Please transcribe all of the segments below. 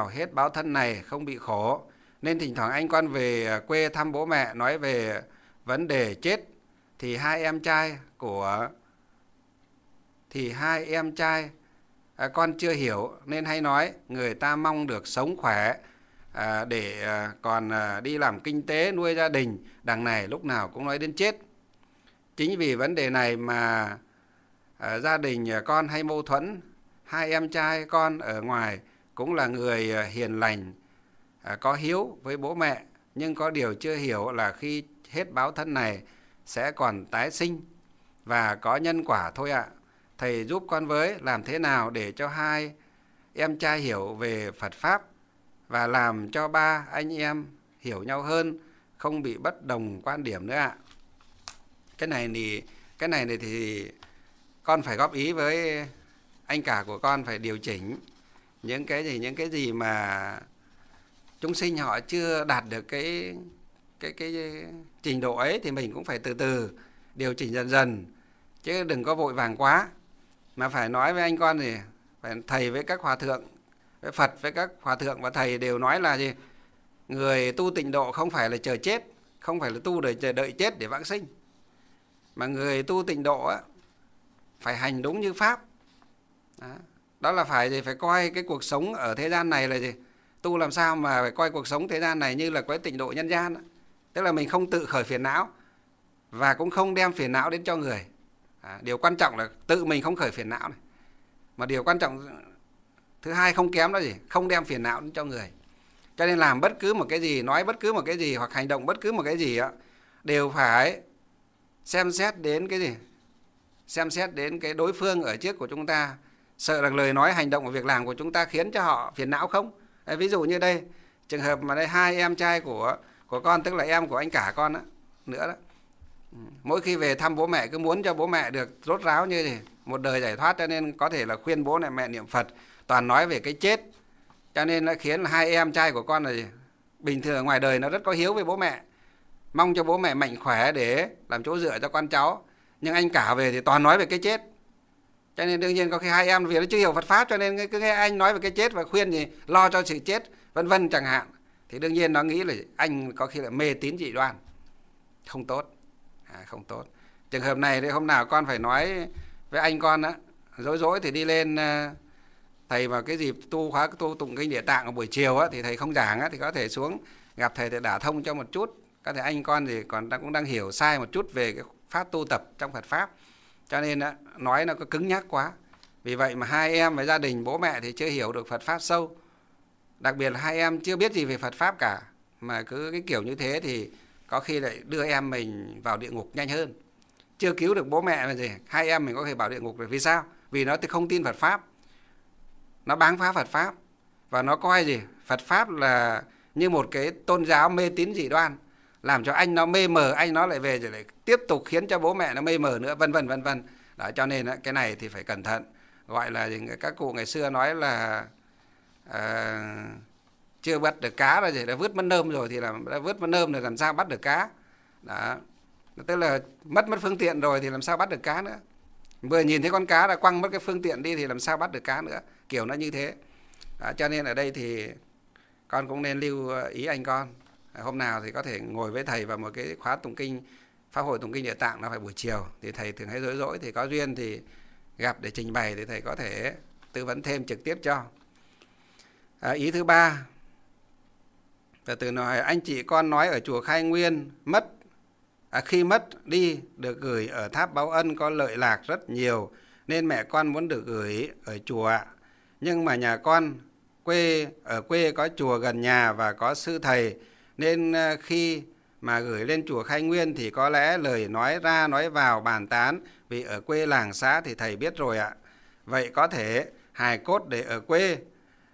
nào hết báo thân này không bị khổ. Nên thỉnh thoảng anh quan về à, quê thăm bố mẹ nói về vấn đề chết thì hai em trai của thì hai em trai à, con chưa hiểu nên hay nói người ta mong được sống khỏe à, để à, còn à, đi làm kinh tế nuôi gia đình đằng này lúc nào cũng nói đến chết chính vì vấn đề này mà à, gia đình à, con hay mâu thuẫn hai em trai con ở ngoài cũng là người à, hiền lành, à, có hiếu với bố mẹ, nhưng có điều chưa hiểu là khi hết báo thân này sẽ còn tái sinh và có nhân quả thôi ạ. À. Thầy giúp con với làm thế nào để cho hai em trai hiểu về Phật Pháp và làm cho ba anh em hiểu nhau hơn, không bị bất đồng quan điểm nữa ạ. À. Cái này thì cái này thì con phải góp ý với anh cả của con phải điều chỉnh những cái gì những cái gì mà chúng sinh họ chưa đạt được cái cái cái trình độ ấy thì mình cũng phải từ từ điều chỉnh dần dần chứ đừng có vội vàng quá mà phải nói với anh con gì phải thầy với các hòa thượng với Phật với các hòa thượng và thầy đều nói là gì người tu tịnh độ không phải là chờ chết không phải là tu để chờ đợi chết để vãng sinh mà người tu tịnh độ á, phải hành đúng như pháp Đó đó là phải gì phải coi cái cuộc sống ở thế gian này là gì tu làm sao mà phải coi cuộc sống thế gian này như là cái tịnh độ nhân gian tức là mình không tự khởi phiền não và cũng không đem phiền não đến cho người à, điều quan trọng là tự mình không khởi phiền não này mà điều quan trọng thứ hai không kém đó gì không đem phiền não đến cho người cho nên làm bất cứ một cái gì nói bất cứ một cái gì hoặc hành động bất cứ một cái gì đó, đều phải xem xét đến cái gì xem xét đến cái đối phương ở trước của chúng ta sợ rằng lời nói hành động và việc làm của chúng ta khiến cho họ phiền não không à, ví dụ như đây trường hợp mà đây hai em trai của của con tức là em của anh cả con đó, nữa đó ừ, mỗi khi về thăm bố mẹ cứ muốn cho bố mẹ được rốt ráo như thế một đời giải thoát cho nên có thể là khuyên bố này mẹ niệm Phật toàn nói về cái chết cho nên nó khiến hai em trai của con này bình thường ngoài đời nó rất có hiếu với bố mẹ mong cho bố mẹ mạnh khỏe để làm chỗ dựa cho con cháu nhưng anh cả về thì toàn nói về cái chết cho nên đương nhiên có khi hai em vì nó chưa hiểu Phật pháp cho nên cứ nghe anh nói về cái chết và khuyên gì lo cho sự chết vân vân chẳng hạn thì đương nhiên nó nghĩ là anh có khi là mê tín dị đoan không tốt à, không tốt trường hợp này thì hôm nào con phải nói với anh con á dối dối thì đi lên ờ, thầy vào cái dịp tu khóa tu tụng kinh địa tạng ở buổi chiều á thì thầy không giảng á thì có thể xuống gặp thầy để đả thông cho một chút có thể anh con thì còn đang cũng đang hiểu sai một chút về cái pháp tu tập trong Phật pháp cho nên á, nói nó có cứng nhắc quá vì vậy mà hai em và gia đình bố mẹ thì chưa hiểu được Phật pháp sâu đặc biệt là hai em chưa biết gì về Phật pháp cả mà cứ cái kiểu như thế thì có khi lại đưa em mình vào địa ngục nhanh hơn chưa cứu được bố mẹ mà gì hai em mình có thể vào địa ngục rồi vì sao vì nó thì không tin Phật pháp nó báng phá Phật pháp và nó coi gì Phật pháp là như một cái tôn giáo mê tín dị đoan làm cho anh nó mê mờ anh nó lại về rồi lại tiếp tục khiến cho bố mẹ nó mê mờ nữa vân vân vân vân đó cho nên cái này thì phải cẩn thận gọi là các cụ ngày xưa nói là à, chưa bắt được cá rồi gì đã vứt mất nơm rồi thì là đã vứt mất nơm rồi làm sao bắt được cá đó tức là mất mất phương tiện rồi thì làm sao bắt được cá nữa vừa nhìn thấy con cá đã quăng mất cái phương tiện đi thì làm sao bắt được cá nữa kiểu nó như thế đó, cho nên ở đây thì con cũng nên lưu ý anh con hôm nào thì có thể ngồi với thầy vào một cái khóa tụng kinh pháp hội tụng kinh địa tạng là phải buổi chiều thì thầy thường hay rỗi rỗi thì có duyên thì gặp để trình bày thì thầy có thể tư vấn thêm trực tiếp cho à, ý thứ ba là từ nói anh chị con nói ở chùa khai nguyên mất à, khi mất đi được gửi ở tháp báo ân có lợi lạc rất nhiều nên mẹ con muốn được gửi ở chùa nhưng mà nhà con quê ở quê có chùa gần nhà và có sư thầy nên ờ, khi mà gửi lên chùa Khai Nguyên thì có lẽ lời nói ra nói vào bàn tán vì ở quê làng xã thì thầy biết rồi ạ. Vậy có thể hài cốt để ở quê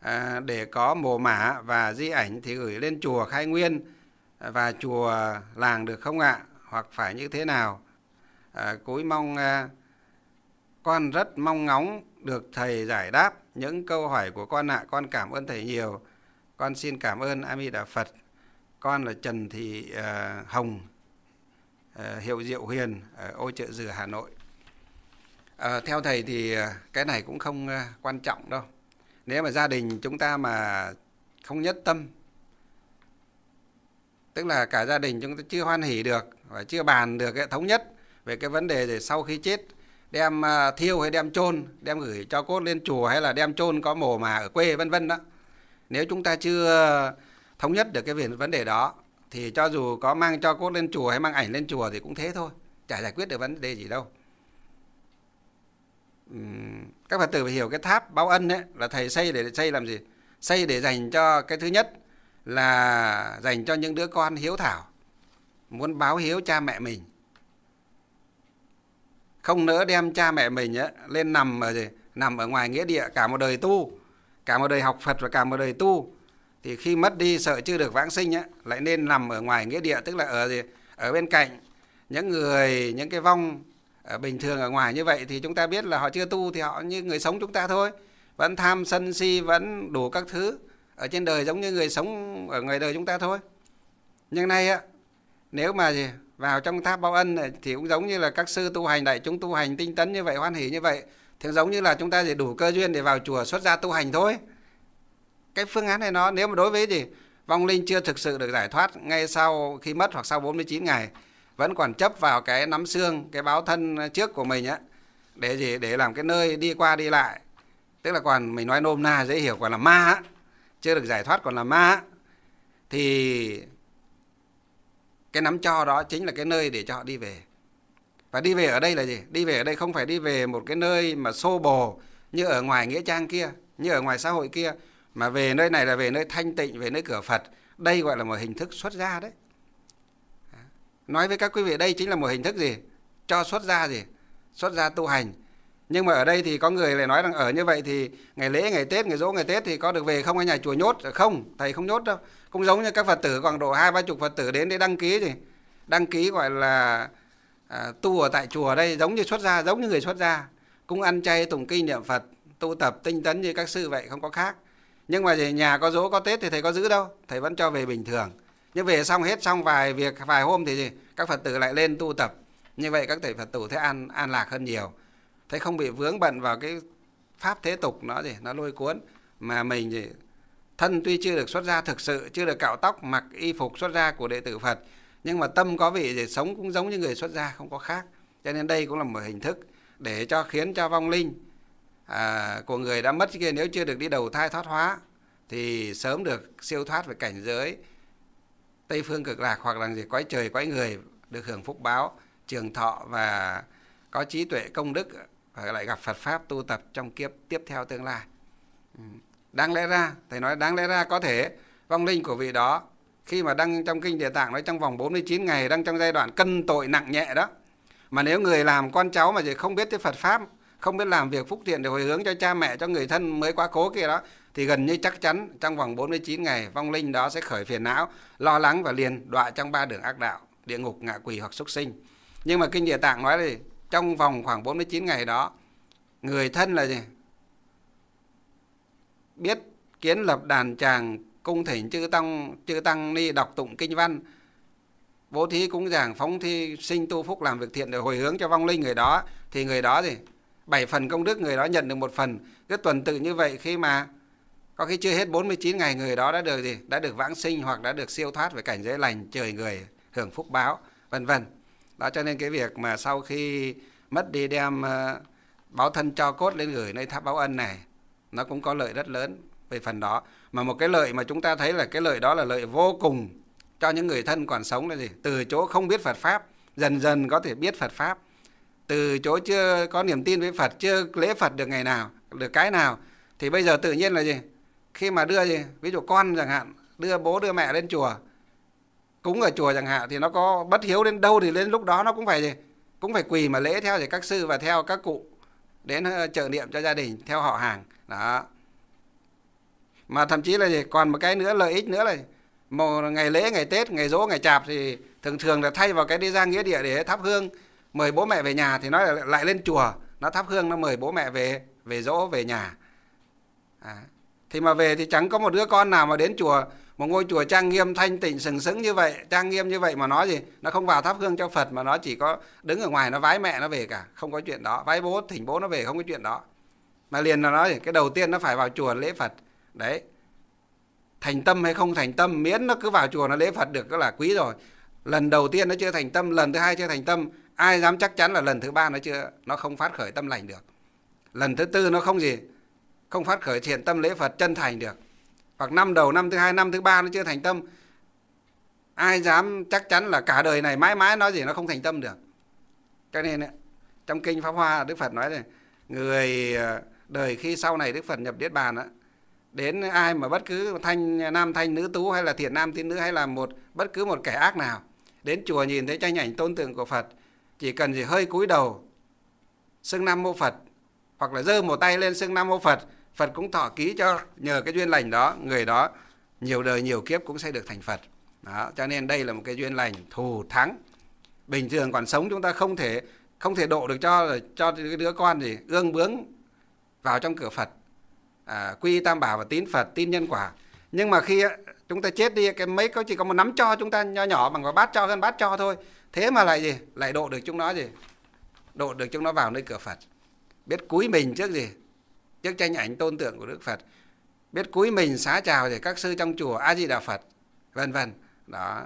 à, để có mồ mả và di ảnh thì gửi lên chùa Khai Nguyên và chùa làng được không ạ? Hoặc phải như thế nào? À, cúi mong à, con rất mong ngóng được thầy giải đáp những câu hỏi của con ạ. Con cảm ơn thầy nhiều. Con xin cảm ơn A Di Đà Phật con là Trần Thị ờ, Hồng ờ, hiệu Diệu Huyền ở ô chợ dừa Hà Nội à, theo thầy thì cái này cũng không quan trọng đâu nếu mà gia đình chúng ta mà không nhất tâm tức là cả gia đình chúng ta chưa hoan hỉ được và chưa bàn được cái thống nhất về cái vấn đề để sau khi chết đem thiêu hay đem chôn đem gửi cho cốt lên chùa hay là đem chôn có mồ mà ở quê vân vân đó nếu chúng ta chưa thống nhất được cái vấn đề đó thì cho dù có mang cho cốt lên chùa hay mang ảnh lên chùa thì cũng thế thôi chả giải quyết được vấn đề gì đâu các phật tử phải hiểu cái tháp báo ân ấy, là thầy xây để xây làm gì xây để dành cho cái thứ nhất là dành cho những đứa con hiếu thảo muốn báo hiếu cha mẹ mình không nỡ đem cha mẹ mình ấy, lên nằm ở gì nằm ở ngoài nghĩa địa cả một đời tu cả một đời học phật và cả một đời tu thì khi mất đi sợ chưa được vãng sinh á, lại nên nằm ở ngoài nghĩa địa tức là ở gì ở bên cạnh những người những cái vong ở ờ, bình thường ở ngoài như vậy thì chúng ta biết là họ chưa tu thì họ như người sống chúng ta thôi vẫn tham sân si vẫn đủ các thứ ở trên đời giống như người sống ở ngoài đời chúng ta thôi nhưng nay á nếu mà gì vào trong tháp báo ân này, thì cũng giống như là các sư tu hành đại chúng tu hành tinh tấn như vậy hoan hỷ như vậy thì giống như là chúng ta chỉ đủ cơ duyên để vào chùa xuất gia tu hành thôi cái phương án này nó nếu mà đối với gì vong linh chưa thực sự được giải thoát ngay sau khi mất hoặc sau 49 ngày vẫn còn chấp vào cái nắm xương cái báo thân trước của mình á để gì để làm cái nơi đi qua đi lại tức là còn mình nói nôm na dễ hiểu còn là ma á chưa được giải thoát còn là ma á thì cái nắm cho đó chính là cái nơi để cho họ đi về và đi về ở đây là gì đi về ở đây không phải đi về một cái nơi mà xô bồ như ở ngoài nghĩa trang kia như ở ngoài xã hội kia mà về nơi này là về nơi thanh tịnh về nơi cửa phật đây gọi là một hình thức xuất gia đấy nói với các quý vị đây chính là một hình thức gì cho xuất gia gì xuất gia tu hành nhưng mà ở đây thì có người lại nói rằng ở như vậy thì ngày lễ ngày tết ngày dỗ ngày tết thì có được về không ở nhà chùa nhốt không thầy không nhốt đâu cũng giống như các phật tử khoảng độ hai ba chục phật tử đến để đăng ký gì đăng ký gọi là à, tu ở tại chùa đây giống như xuất gia giống như người xuất gia cũng ăn chay tụng kinh niệm phật tu tập tinh tấn như các sư vậy không có khác nhưng mà nhà có dỗ có tết thì thầy có giữ đâu thầy vẫn cho về bình thường nhưng về xong hết xong vài việc vài hôm thì các phật tử lại lên tu tập như vậy các thầy phật tử thấy an an lạc hơn nhiều thấy không bị vướng bận vào cái pháp thế tục nó gì nó lôi cuốn mà mình thì thân tuy chưa được xuất gia thực sự chưa được cạo tóc mặc y phục xuất gia của đệ tử phật nhưng mà tâm có vị thì sống cũng giống như người xuất gia không có khác cho nên đây cũng là một hình thức để cho khiến cho vong linh à, của người đã mất kia nếu chưa được đi đầu thai thoát hóa thì sớm được siêu thoát về cảnh giới tây phương cực lạc hoặc là gì quái trời quái người được hưởng phúc báo trường thọ và có trí tuệ công đức và lại gặp Phật pháp tu tập trong kiếp tiếp theo tương lai ừ. đáng lẽ ra thầy nói đáng lẽ ra có thể vong linh của vị đó khi mà đăng trong kinh địa tạng nói trong vòng 49 ngày đang trong giai đoạn cân tội nặng nhẹ đó mà nếu người làm con cháu mà chỉ không biết tới Phật pháp không biết làm việc phúc thiện để hồi hướng cho cha mẹ cho người thân mới quá cố kia đó thì gần như chắc chắn trong vòng 49 ngày vong linh đó sẽ khởi phiền não lo lắng và liền đọa trong ba đường ác đạo địa ngục ngạ quỷ hoặc súc sinh nhưng mà kinh địa tạng nói thì trong vòng khoảng 49 ngày đó người thân là gì biết kiến lập đàn tràng cung thỉnh chư tăng chư tăng ni đọc tụng kinh văn bố thí cúng giảng phóng thi sinh tu phúc làm việc thiện để hồi hướng cho vong linh người đó thì người đó gì 7 phần công đức người đó nhận được một phần cứ tuần tự như vậy khi mà có khi chưa hết 49 ngày người đó đã được gì đã được vãng sinh hoặc đã được siêu thoát về cảnh giới lành trời người hưởng phúc báo vân vân đó cho nên cái việc mà sau khi mất đi đem ờ, báo thân cho cốt lên gửi nơi tháp báo ân này nó cũng có lợi rất lớn về phần đó mà một cái lợi mà chúng ta thấy là cái lợi đó là lợi vô cùng cho những người thân còn sống là gì từ chỗ không biết Phật pháp dần dần có thể biết Phật pháp từ chỗ chưa có niềm tin với Phật chưa lễ Phật được ngày nào được cái nào thì bây giờ tự nhiên là gì khi mà đưa gì ví dụ con chẳng hạn đưa bố đưa mẹ lên chùa cúng ở chùa chẳng hạn thì nó có bất hiếu đến đâu thì đến lúc đó nó cũng phải gì cũng phải quỳ mà lễ theo thì các sư và theo các cụ đến trợ ờ, niệm cho gia đình theo họ hàng đó mà thậm chí là gì còn một cái nữa lợi ích nữa là một ngày lễ ngày tết ngày rỗ ngày chạp thì thường thường là thay vào cái đi ra nghĩa địa để thắp hương mời bố mẹ về nhà thì nó lại lên chùa nó thắp hương nó mời bố mẹ về về dỗ về nhà à. thì mà về thì chẳng có một đứa con nào mà đến chùa một ngôi chùa trang nghiêm thanh tịnh sừng sững như vậy trang nghiêm như vậy mà nó gì nó không vào thắp hương cho phật mà nó chỉ có đứng ở ngoài nó vái mẹ nó về cả không có chuyện đó vái bố thỉnh bố nó về không có chuyện đó mà liền là nó gì cái đầu tiên nó phải vào chùa lễ phật đấy thành tâm hay không thành tâm miễn nó cứ vào chùa nó lễ phật được đó là quý rồi lần đầu tiên nó chưa thành tâm lần thứ hai chưa thành tâm ai dám chắc chắn là lần thứ ba nó chưa nó không phát khởi tâm lành được lần thứ tư nó không gì không phát khởi thiện tâm lễ phật chân thành được hoặc năm đầu năm thứ hai năm thứ ba nó chưa thành tâm ai dám chắc chắn là cả đời này mãi mãi nói gì nó không thành tâm được cho nên trong kinh pháp hoa đức phật nói này người ờ, đời khi sau này đức phật nhập niết bàn á đến ai mà bất cứ thanh nam thanh nữ tú hay là thiện nam tín nữ hay là một bất cứ một kẻ ác nào đến chùa nhìn thấy tranh ảnh tôn tượng của phật chỉ cần gì hơi cúi đầu xưng nam mô phật hoặc là giơ một tay lên xưng nam mô phật phật cũng thọ ký cho nhờ cái duyên lành đó người đó nhiều đời nhiều kiếp cũng sẽ được thành phật đó, cho nên đây là một cái duyên lành thù thắng bình thường còn sống chúng ta không thể không thể độ được cho cho đứa con gì ương bướng vào trong cửa phật à, quy tam bảo và tín phật tin nhân quả nhưng mà khi chúng ta chết đi cái mấy có chỉ có một nắm cho chúng ta nho nhỏ bằng quả bát cho hơn bát cho thôi thế mà lại gì lại độ được chúng nó gì độ được chúng nó vào nơi cửa phật biết cúi mình trước gì trước tranh ảnh tôn tượng của đức phật biết cúi mình xá chào để các sư trong chùa a di đà phật vân vân đó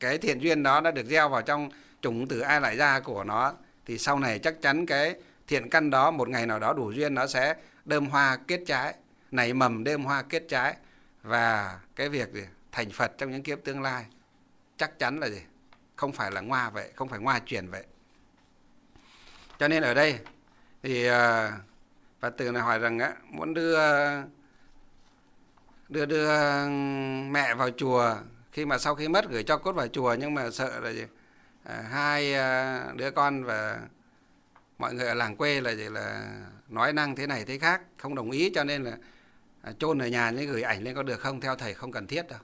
cái thiện duyên đó đã được gieo vào trong chủng tử ai lại ra của nó thì sau này chắc chắn cái thiện căn đó một ngày nào đó đủ duyên nó sẽ đơm hoa kết trái nảy mầm đơm hoa kết trái và cái việc gì thành Phật trong những kiếp tương lai chắc chắn là gì không phải là ngoa vậy không phải ngoa chuyển vậy cho nên ở đây thì và ờ, từ này hỏi rằng á, muốn đưa đưa đưa mẹ vào chùa khi mà sau khi mất gửi cho cốt vào chùa nhưng mà sợ là gì? À, hai ờ, đứa con và mọi người ở làng quê là gì là nói năng thế này thế khác không đồng ý cho nên là À, chôn ở nhà nhưng gửi ảnh lên có được không theo thầy không cần thiết đâu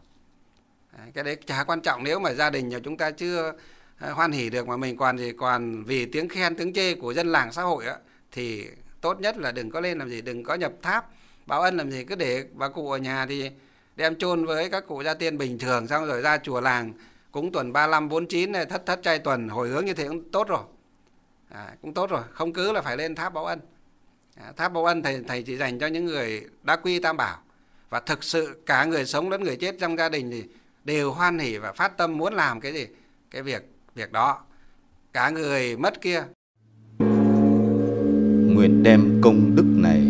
cái đấy chả quan trọng nếu mà gia đình nhà chúng ta chưa à, hoan hỉ được mà mình còn gì còn vì tiếng khen tiếng chê của dân làng xã hội á, thì tốt nhất là đừng có lên làm gì đừng có nhập tháp báo ân làm gì cứ để bà cụ ở nhà thì đem chôn với các cụ gia tiên bình thường xong rồi ra chùa làng cúng tuần 35 49 này thất thất trai tuần hồi hướng như thế cũng tốt rồi à, cũng tốt rồi không cứ là phải lên tháp báo ân À, tháp báo ân thầy thầy chỉ dành cho những người đã quy tam bảo và thực sự cả người sống lẫn người chết trong gia đình thì đều hoan hỉ và phát tâm muốn làm cái gì cái việc việc đó cả người mất kia nguyện đem công đức này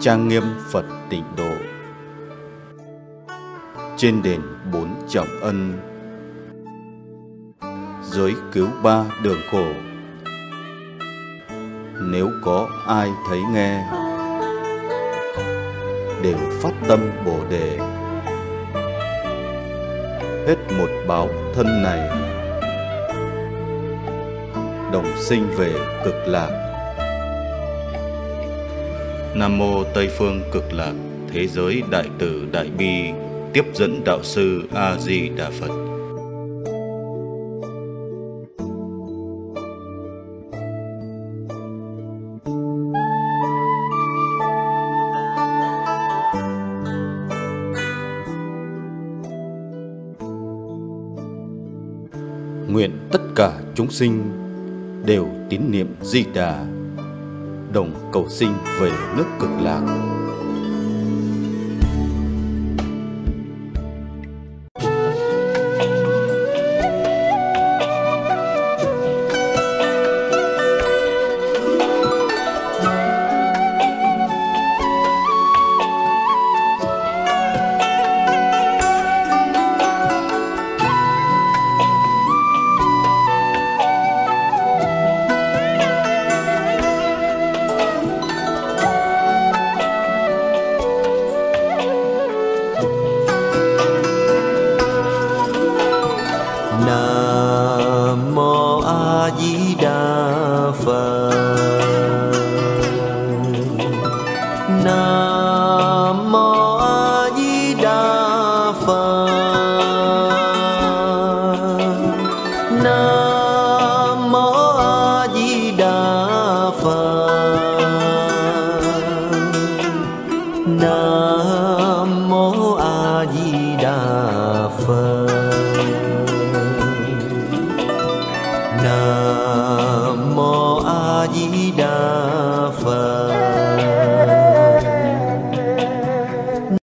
trang nghiêm Phật tịnh độ trên đền bốn trọng ân giới cứu ba đường khổ nếu có ai thấy nghe đều phát tâm bồ đề hết một báo thân này đồng sinh về cực lạc nam mô tây phương cực lạc thế giới đại từ đại bi tiếp dẫn đạo sư a di đà phật nguyện tất cả chúng sinh đều tín niệm Di Đà, đồng cầu sinh về nước cực lạc.